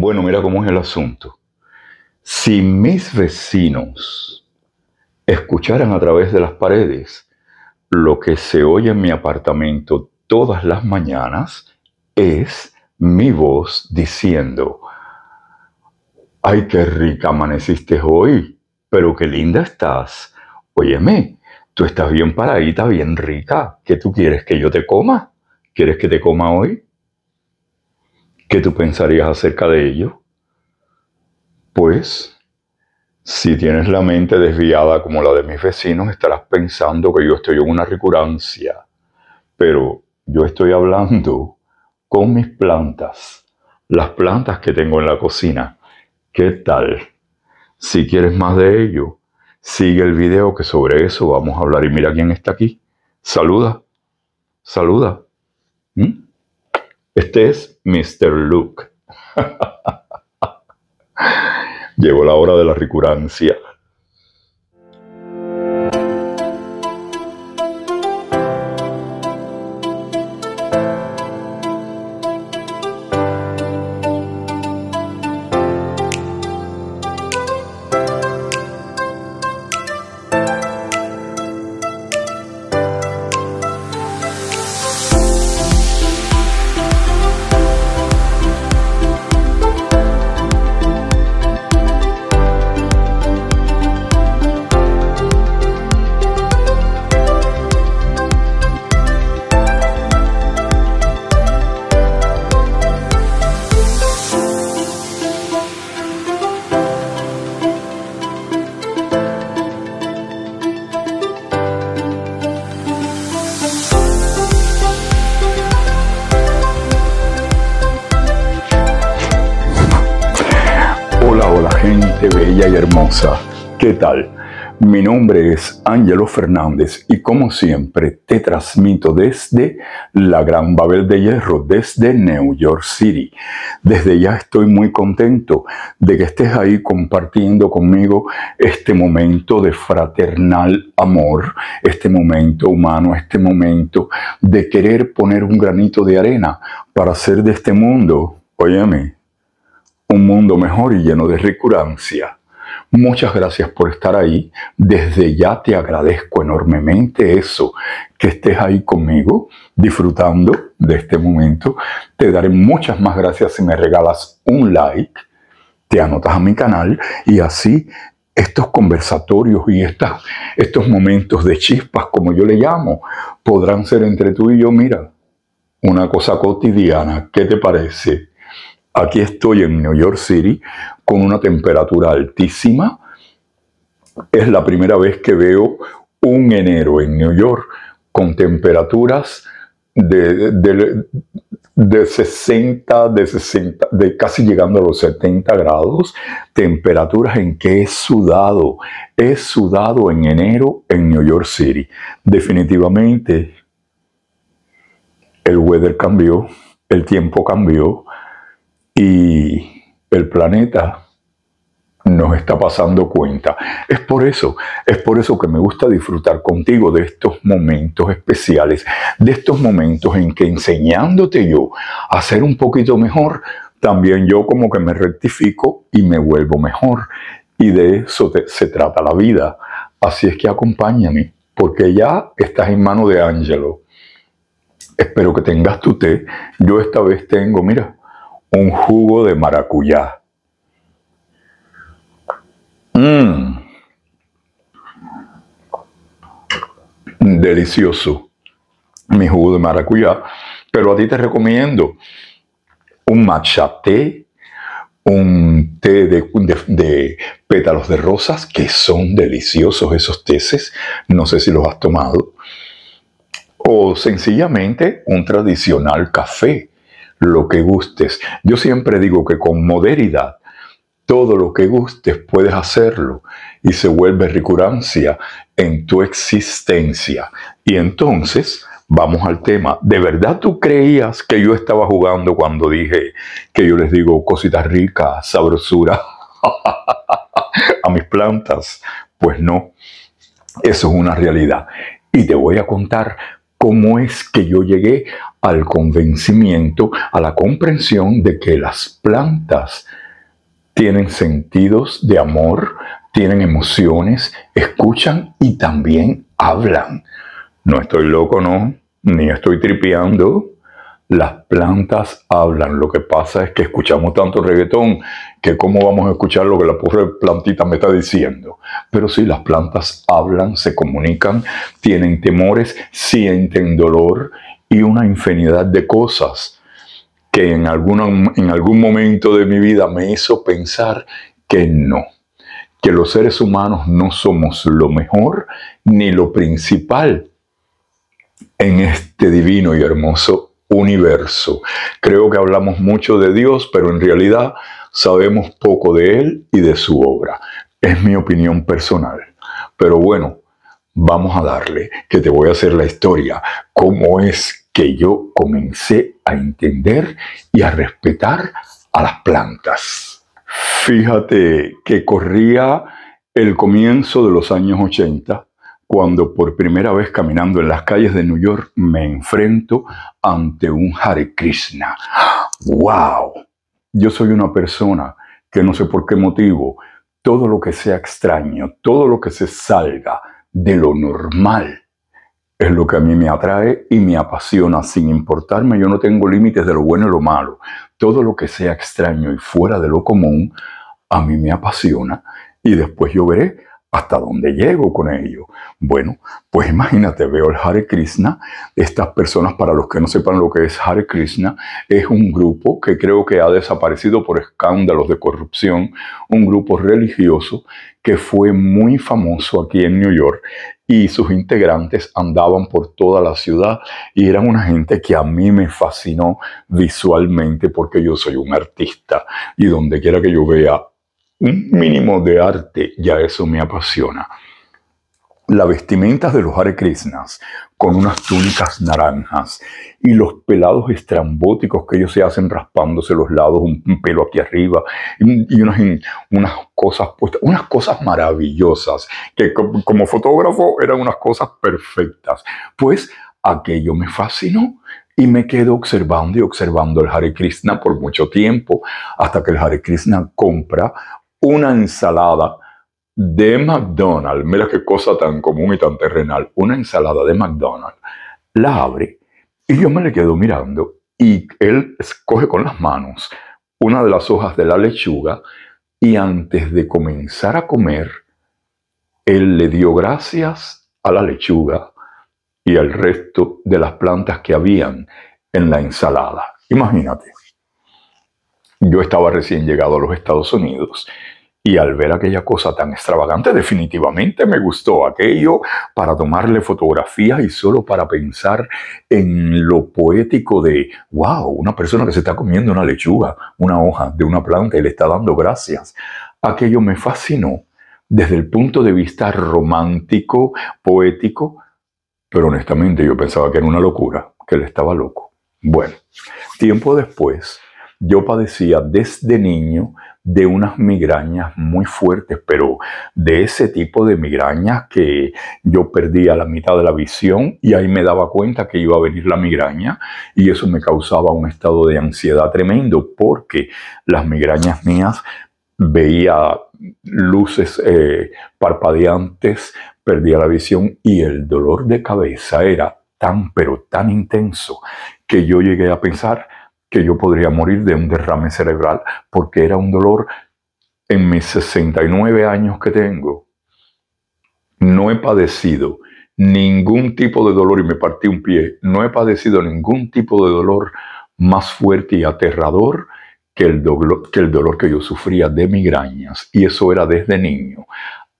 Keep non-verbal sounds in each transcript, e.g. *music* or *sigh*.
bueno, mira cómo es el asunto. Si mis vecinos escucharan a través de las paredes lo que se oye en mi apartamento todas las mañanas, es mi voz diciendo, ay, qué rica amaneciste hoy, pero qué linda estás. Óyeme, tú estás bien paradita, bien rica. ¿Qué tú quieres que yo te coma? ¿Quieres que te coma hoy? ¿Qué tú pensarías acerca de ello? Pues, si tienes la mente desviada como la de mis vecinos, estarás pensando que yo estoy en una recurrencia, pero yo estoy hablando con mis plantas, las plantas que tengo en la cocina. ¿Qué tal? Si quieres más de ello, sigue el video que sobre eso vamos a hablar. Y mira quién está aquí. Saluda, saluda. ¿Mm? Este es Mr. Luke. *laughs* Llegó la hora de la recurrencia. ¿qué tal? Mi nombre es Ángelo Fernández y como siempre te transmito desde la Gran Babel de Hierro, desde New York City. Desde ya estoy muy contento de que estés ahí compartiendo conmigo este momento de fraternal amor, este momento humano, este momento de querer poner un granito de arena para hacer de este mundo, óyeme, un mundo mejor y lleno de recurrencia. Muchas gracias por estar ahí. Desde ya te agradezco enormemente eso, que estés ahí conmigo disfrutando de este momento. Te daré muchas más gracias si me regalas un like, te anotas a mi canal y así estos conversatorios y estos momentos de chispas, como yo le llamo, podrán ser entre tú y yo, mira, una cosa cotidiana. ¿Qué te parece? Aquí estoy en New York City con una temperatura altísima. Es la primera vez que veo un enero en New York con temperaturas de, 60, de de casi llegando a los 70 grados, temperaturas en que he sudado, he sudado en enero en New York City. Definitivamente el weather cambió, el tiempo cambió, y el planeta nos está pasando cuenta. Es por eso, es por eso que me gusta disfrutar contigo de estos momentos especiales, de estos momentos en que enseñándote yo a ser un poquito mejor, también yo como que me rectifico y me vuelvo mejor. Y de eso se trata la vida. Así es que acompáñame, porque ya estás en mano de Ángelo. Espero que tengas tu té. Yo esta vez tengo, mira, un jugo de maracuyá. Mmm. Delicioso mi jugo de maracuyá, pero a ti te recomiendo un matcha té, un té de, pétalos de rosas, que son deliciosos esos teces, no sé si los has tomado, o sencillamente un tradicional café lo que gustes. Yo siempre digo que con moderidad, todo lo que gustes puedes hacerlo y se vuelve recurrencia en tu existencia. Y entonces, vamos al tema. ¿De verdad tú creías que yo estaba jugando cuando dije que yo les digo cositas ricas, sabrosura *laughs* a mis plantas? Pues no, eso es una realidad. Y te voy a contar cómo es que yo llegué al convencimiento, a la comprensión de que las plantas tienen sentidos de amor, tienen emociones, escuchan y también hablan. No estoy loco, no, ni estoy tripeando, las plantas hablan. Lo que pasa es que escuchamos tanto reggaetón que cómo vamos a escuchar lo que la pobre plantita me está diciendo. Pero sí, las plantas hablan, se comunican, tienen temores, sienten dolor y una infinidad de cosas que en, en algún momento de mi vida me hizo pensar que no, que los seres humanos no somos lo mejor ni lo principal en este divino y hermoso universo. Creo que hablamos mucho de Dios, pero en realidad sabemos poco de Él y de su obra. Es mi opinión personal. Pero bueno, vamos a darle, que te voy a hacer la historia, cómo es que yo comencé a entender y a respetar a las plantas. Fíjate que corría el comienzo de los años 80 cuando por primera vez caminando en las calles de New York me enfrento ante un Hare Krishna. ¡Wow! Yo soy una persona que no sé por qué motivo, todo lo que sea extraño, todo lo que se salga de lo normal, es lo que a mí me atrae y me apasiona, sin importarme, yo no tengo límites de lo bueno y lo malo. Todo lo que sea extraño y fuera de lo común, a mí me apasiona y después yo veré ¿Hasta dónde llego con ello? Bueno, pues imagínate, veo el Hare Krishna. Estas personas, para los que no sepan lo que es Hare Krishna, es un grupo que creo que ha desaparecido por escándalos de corrupción, un grupo religioso que fue muy famoso aquí en New York y sus integrantes andaban por toda la ciudad y eran una gente que a mí me fascinó visualmente porque yo soy un artista y donde quiera que yo vea un mínimo de arte, ya eso me apasiona. Las vestimentas de los Hare Krishnas, con unas túnicas naranjas y los pelados estrambóticos que ellos se hacen raspándose los lados, un, pelo aquí arriba y, unas, cosas puestas, unas cosas maravillosas, que como, fotógrafo eran unas cosas perfectas. Pues aquello me fascinó y me quedo observando y observando el Hare Krishna por mucho tiempo, hasta que el Hare Krishna compra una ensalada de McDonald's, mira qué cosa tan común y tan terrenal, una ensalada de McDonald's, la abre y yo me le quedo mirando y él escoge con las manos una de las hojas de la lechuga y antes de comenzar a comer, él le dio gracias a la lechuga y al resto de las plantas que habían en la ensalada. Imagínate. Yo estaba recién llegado a los Estados Unidos y al ver aquella cosa tan extravagante, definitivamente me gustó aquello para tomarle fotografías y solo para pensar en lo poético de, wow, una persona que se está comiendo una lechuga, una hoja de una planta y le está dando gracias. Aquello me fascinó desde el punto de vista romántico, poético, pero honestamente yo pensaba que era una locura, que él estaba loco. Bueno, tiempo después yo padecía desde niño de unas migrañas muy fuertes, pero de ese tipo de migrañas que yo perdía la mitad de la visión y ahí me daba cuenta que iba a venir la migraña y eso me causaba un estado de ansiedad tremendo porque las migrañas mías veía luces eh, parpadeantes, perdía la visión y el dolor de cabeza era tan pero tan intenso que yo llegué a pensar que yo podría morir de un derrame cerebral, porque era un dolor en mis 69 años que tengo. No he padecido ningún tipo de dolor y me partí un pie. No he padecido ningún tipo de dolor más fuerte y aterrador que el, dolor, que el dolor que yo sufría de migrañas. Y eso era desde niño.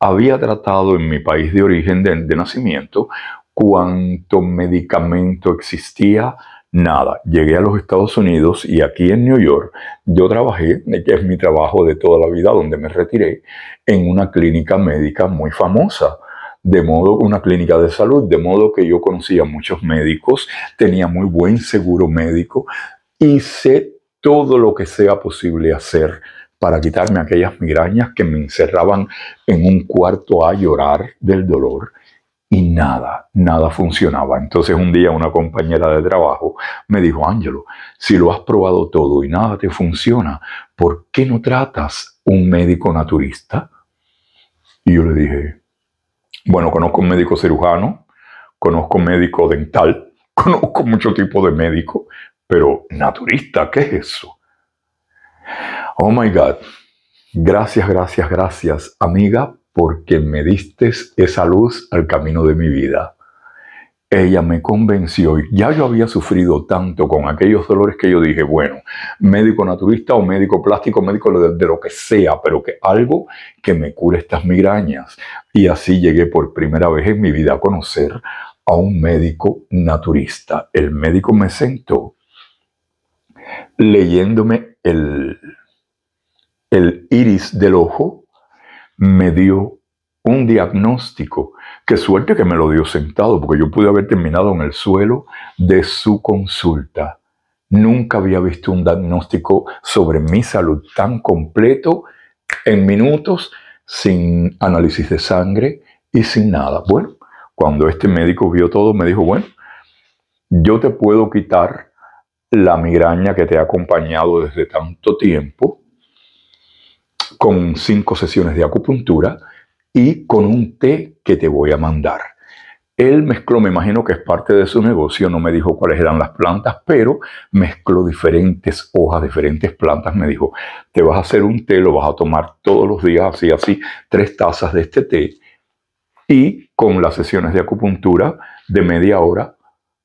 Había tratado en mi país de origen de nacimiento cuánto medicamento existía, Nada, llegué a los Estados Unidos y aquí en New York yo trabajé, que es mi trabajo de toda la vida, donde me retiré, en una clínica médica muy famosa de modo una clínica de salud, de modo que yo conocía muchos médicos, tenía muy buen seguro médico y sé todo lo que sea posible hacer para quitarme aquellas migrañas que me encerraban en un cuarto a llorar del dolor y nada, nada funcionaba. Entonces un día una compañera de trabajo me dijo, Ángelo, si lo has probado todo y nada te funciona, ¿por qué no tratas un médico naturista? Y yo le dije, bueno, conozco un médico cirujano, conozco un médico dental, *laughs* conozco mucho tipo de médico, pero naturista, ¿qué es eso? Oh my God. Gracias, gracias, gracias, amiga, porque me diste esa luz al camino de mi vida. Ella me convenció, y ya yo había sufrido tanto con aquellos dolores que yo dije, bueno, médico naturista o médico plástico, médico de, de lo que sea, pero que algo que me cure estas migrañas. Y así llegué por primera vez en mi vida a conocer a un médico naturista. El médico me sentó leyéndome el, el iris del ojo me dio un diagnóstico. Qué suerte que me lo dio sentado, porque yo pude haber terminado en el suelo de su consulta. Nunca había visto un diagnóstico sobre mi salud tan completo, en minutos, sin análisis de sangre y sin nada. Bueno, cuando este médico vio todo, me dijo, bueno, yo te puedo quitar la migraña que te ha acompañado desde tanto tiempo, con cinco sesiones de acupuntura y con un té que te voy a mandar. Él mezcló, me imagino que es parte de su negocio, no me dijo cuáles eran las plantas, pero mezcló diferentes hojas, diferentes plantas. Me dijo, te vas a hacer un té, lo vas a tomar todos los días, así, así, tres tazas de este té. Y con las sesiones de acupuntura de media hora,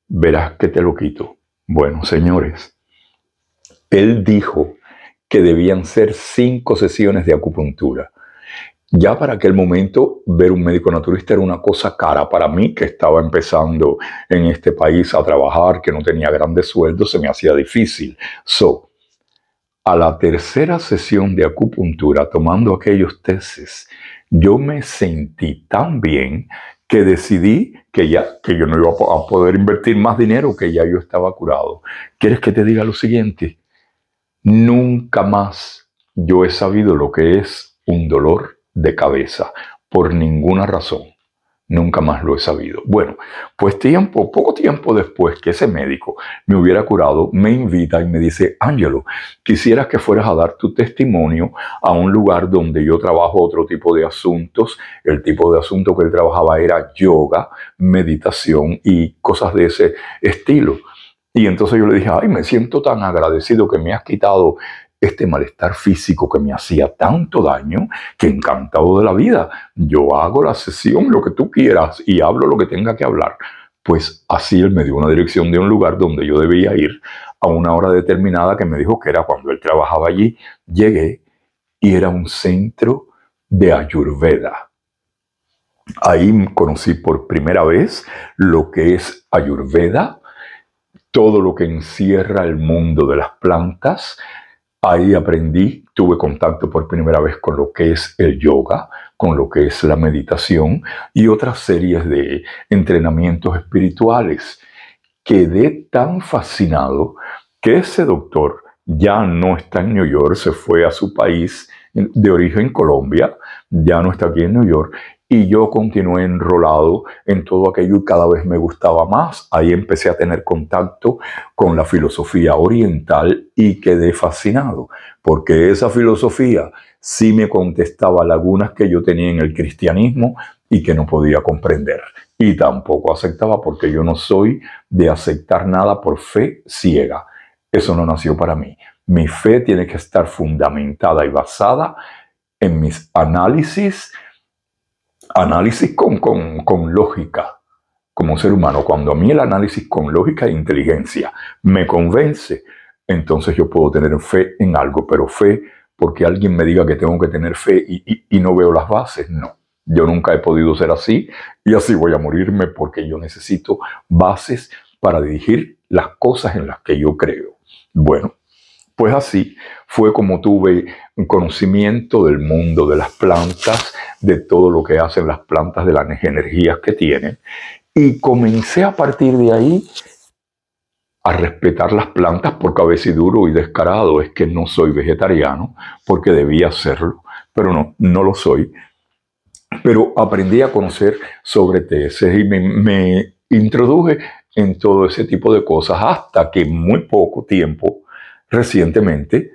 verás que te lo quito. Bueno, señores, él dijo que debían ser cinco sesiones de acupuntura. Ya para aquel momento, ver un médico naturista era una cosa cara para mí, que estaba empezando en este país a trabajar, que no tenía grandes sueldos, se me hacía difícil. So, a la tercera sesión de acupuntura, tomando aquellos tesis, yo me sentí tan bien que decidí que ya que yo no iba a poder invertir más dinero, que ya yo estaba curado. ¿Quieres que te diga lo siguiente? Nunca más yo he sabido lo que es un dolor de cabeza, por ninguna razón. Nunca más lo he sabido. Bueno, pues tiempo, poco tiempo después que ese médico me hubiera curado, me invita y me dice, Ángelo, quisieras que fueras a dar tu testimonio a un lugar donde yo trabajo otro tipo de asuntos. El tipo de asunto que él trabajaba era yoga, meditación y cosas de ese estilo. Y entonces yo le dije, ay, me siento tan agradecido que me has quitado este malestar físico que me hacía tanto daño, que encantado de la vida, yo hago la sesión lo que tú quieras y hablo lo que tenga que hablar. Pues así él me dio una dirección de un lugar donde yo debía ir a una hora determinada que me dijo que era cuando él trabajaba allí. Llegué y era un centro de Ayurveda. Ahí conocí por primera vez lo que es Ayurveda, todo lo que encierra el mundo de las plantas. Ahí aprendí, tuve contacto por primera vez con lo que es el yoga, con lo que es la meditación y otras series de entrenamientos espirituales. Quedé tan fascinado que ese doctor ya no está en New York, se fue a su país de origen Colombia, ya no está aquí en New York y yo continué enrolado en todo aquello y cada vez me gustaba más. Ahí empecé a tener contacto con la filosofía oriental y quedé fascinado, porque esa filosofía sí me contestaba lagunas que yo tenía en el cristianismo y que no podía comprender. Y tampoco aceptaba porque yo no soy de aceptar nada por fe ciega. Eso no nació para mí. Mi fe tiene que estar fundamentada y basada en mis análisis, análisis con, lógica como ser humano. Cuando a mí el análisis con lógica e inteligencia me convence, entonces yo puedo tener fe en algo, pero fe porque alguien me diga que tengo que tener fe y, y, no veo las bases, no. Yo nunca he podido ser así y así voy a morirme porque yo necesito bases para dirigir las cosas en las que yo creo. Bueno, pues así fue como tuve un conocimiento del mundo de las plantas, de todo lo que hacen las plantas, de las energías que tienen, y comencé a partir de ahí a respetar las plantas por a veces duro y descarado es que no soy vegetariano, porque debía serlo, pero no, no lo soy. Pero aprendí a conocer sobre tesis y me, me introduje en todo ese tipo de cosas hasta que muy poco tiempo Recientemente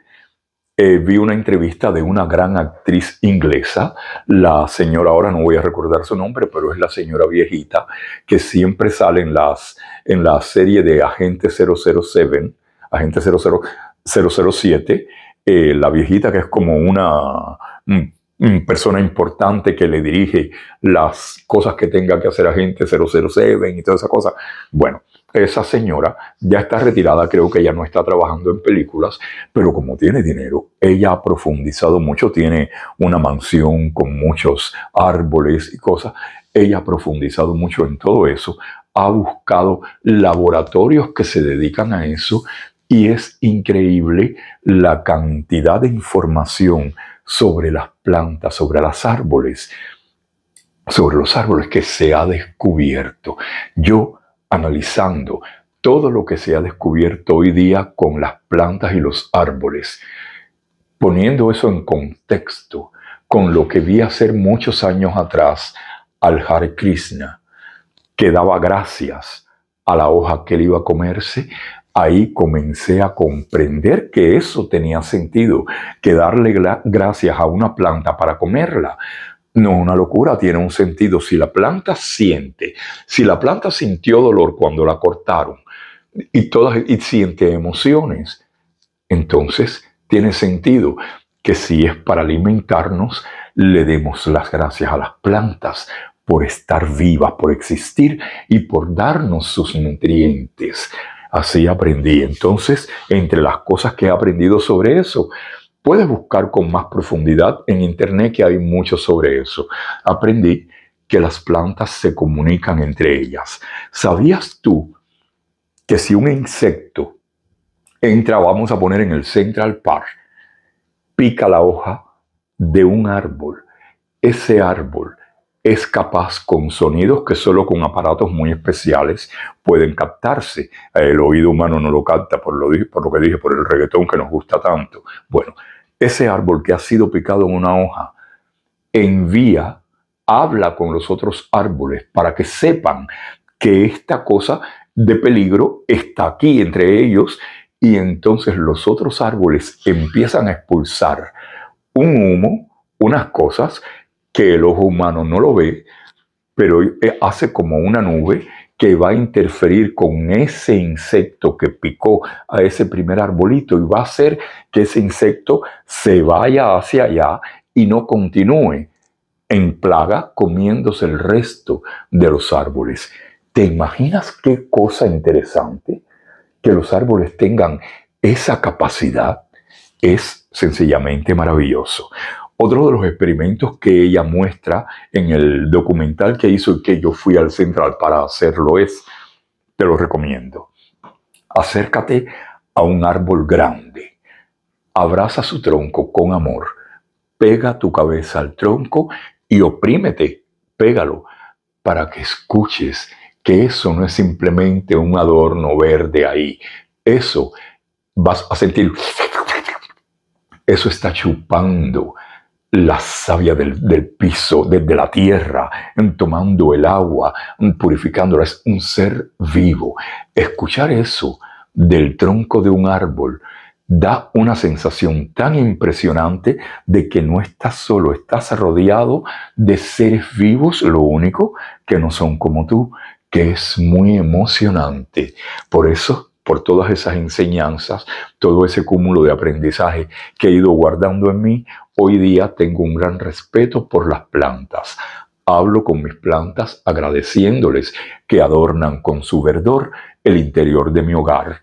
eh, vi una entrevista de una gran actriz inglesa, la señora, ahora no voy a recordar su nombre, pero es la señora viejita, que siempre sale en, las, en la serie de Agente 007, Agente 00, 007, eh, la viejita que es como una mm, mm, persona importante que le dirige las cosas que tenga que hacer Agente 007 y toda esa cosa. Bueno, esa señora ya está retirada, creo que ya no está trabajando en películas, pero como tiene dinero, ella ha profundizado mucho, tiene una mansión con muchos árboles y cosas, ella ha profundizado mucho en todo eso, ha buscado laboratorios que se dedican a eso y es increíble la cantidad de información sobre las plantas, sobre los árboles, sobre los árboles que se ha descubierto. Yo analizando todo lo que se ha descubierto hoy día con las plantas y los árboles, poniendo eso en contexto con lo que vi hacer muchos años atrás al Hare Krishna, que daba gracias a la hoja que él iba a comerse, ahí comencé a comprender que eso tenía sentido, que darle gracias a una planta para comerla no es una locura, tiene un sentido. Si la planta siente, si la planta sintió dolor cuando la cortaron y, todas, y siente emociones, entonces tiene sentido que si es para alimentarnos, le demos las gracias a las plantas por estar vivas, por existir y por darnos sus nutrientes. Así aprendí. Entonces, entre las cosas que he aprendido sobre eso, Puedes buscar con más profundidad en internet que hay mucho sobre eso. Aprendí que las plantas se comunican entre ellas. ¿Sabías tú que si un insecto entra, vamos a poner en el Central Park, pica la hoja de un árbol, ese árbol es capaz con sonidos que solo con aparatos muy especiales pueden captarse. El oído humano no lo capta, por lo, por lo que dije, por el reggaetón que nos gusta tanto. Bueno, ese árbol que ha sido picado en una hoja envía, habla con los otros árboles para que sepan que esta cosa de peligro está aquí entre ellos y entonces los otros árboles empiezan a expulsar un humo, unas cosas que el ojo humano no lo ve, pero hace como una nube que va a interferir con ese insecto que picó a ese primer arbolito y va a hacer que ese insecto se vaya hacia allá y no continúe en plaga comiéndose el resto de los árboles. ¿Te imaginas qué cosa interesante que los árboles tengan esa capacidad? Es sencillamente maravilloso. Otro de los experimentos que ella muestra en el documental que hizo y que yo fui al central para hacerlo es, te lo recomiendo, acércate a un árbol grande, abraza su tronco con amor, pega tu cabeza al tronco y oprímete, pégalo, para que escuches que eso no es simplemente un adorno verde ahí. Eso vas a sentir. Eso está chupando la savia del, piso, desde la tierra, tomando el agua, purificándola. Es un ser vivo. Escuchar eso del tronco de un árbol da una sensación tan impresionante de que no estás solo, estás rodeado de seres vivos, lo único que no son como tú, que es muy emocionante. Por eso por todas esas enseñanzas, todo ese cúmulo de aprendizaje que he ido guardando en mí, hoy día tengo un gran respeto por las plantas. Hablo con mis plantas agradeciéndoles que adornan con su verdor el interior de mi hogar.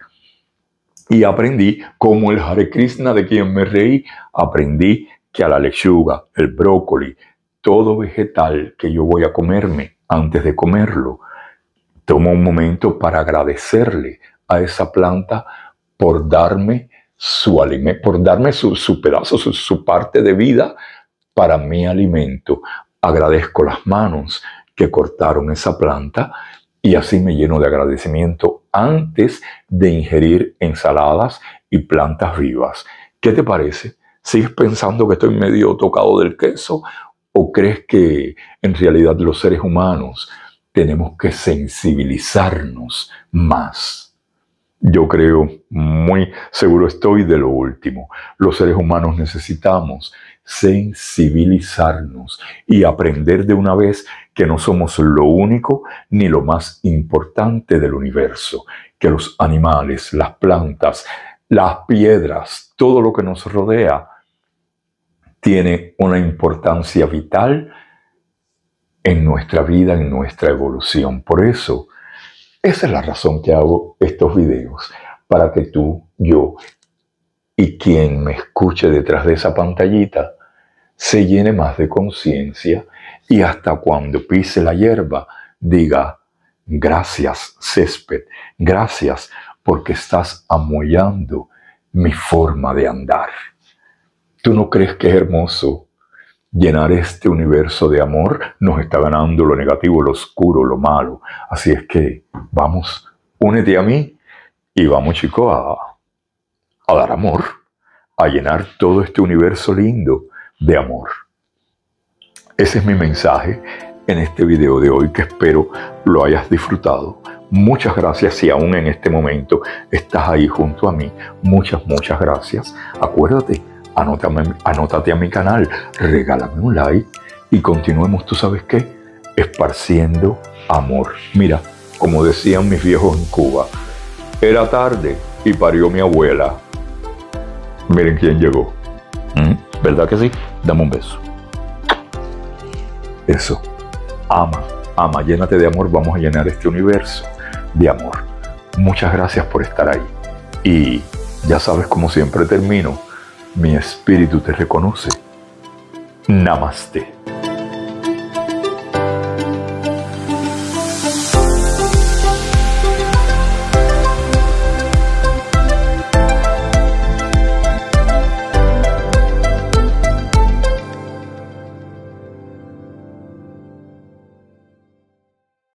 Y aprendí, como el Hare Krishna de quien me reí, aprendí que a la lechuga, el brócoli, todo vegetal que yo voy a comerme antes de comerlo, tomo un momento para agradecerle a esa planta por darme su alimento, por darme su, pedazo, su, su parte de vida para mi alimento. Agradezco las manos que cortaron esa planta y así me lleno de agradecimiento antes de ingerir ensaladas y plantas vivas. ¿Qué te parece? ¿Sigues pensando que estoy medio tocado del queso o crees que en realidad los seres humanos tenemos que sensibilizarnos más? Yo creo, muy seguro estoy de lo último. Los seres humanos necesitamos sensibilizarnos y aprender de una vez que no somos lo único ni lo más importante del universo, que los animales, las plantas, las piedras, todo lo que nos rodea, tiene una importancia vital en nuestra vida, en nuestra evolución. Por eso, esa es la razón que hago estos videos, para que tú, yo y quien me escuche detrás de esa pantallita se llene más de conciencia y hasta cuando pise la hierba diga, gracias césped, gracias porque estás amollando mi forma de andar. ¿Tú no crees que es hermoso Llenar este universo de amor nos está ganando lo negativo, lo oscuro, lo malo. Así es que vamos, únete a mí y vamos chicos a, dar amor, a llenar todo este universo lindo de amor. Ese es mi mensaje en este video de hoy que espero lo hayas disfrutado. Muchas gracias si aún en este momento estás ahí junto a mí. Muchas, muchas gracias. Acuérdate anótate a mi canal, regálame un like y continuemos, tú sabes qué, esparciendo amor. Mira, como decían mis viejos en Cuba, era tarde y parió mi abuela. Miren quién llegó. Mm, ¿Verdad que sí? Dame un beso. Eso. Ama, ama, llénate de amor. Vamos a llenar este universo de amor. Muchas gracias por estar ahí. Y ya sabes, como siempre termino, mi espíritu te reconoce. Namaste.